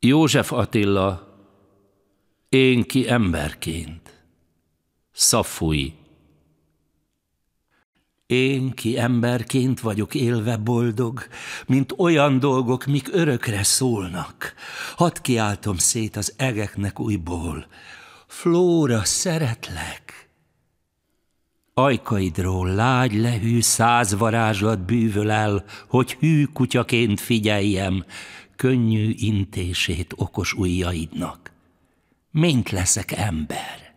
József Attila, én ki emberként, Szafui. Én ki emberként vagyok élve boldog, mint olyan dolgok, mik örökre szólnak. Hadd kiáltom szét az egeknek újból. Flóra, szeretlek! Ajkaidról lágy lehű száz varázslat bűvöl el, hogy hű kutyaként figyeljem, könnyű intését okos ujjaidnak. Mint leszek ember?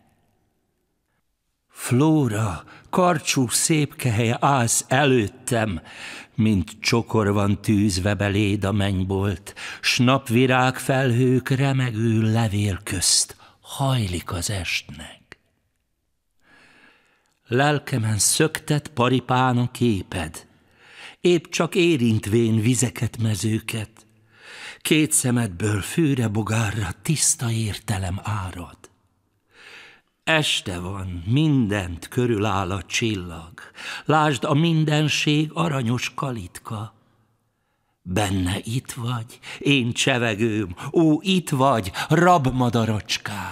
Flóra, karcsú szép kehelye állsz előttem, mint csokor van tűzve beléd a mennybolt, s napvirág felhők remegő levél közt hajlik az estnek. Lelkemen szöktet paripán a képed, épp csak érintvén vizeket, mezőket, Két szemedből fűre bogárra tiszta értelem árad. Este van, mindent körüláll a csillag, Lásd a mindenség aranyos kalitka. Benne itt vagy, én csevegőm, ó, itt vagy, rabmadaracskám.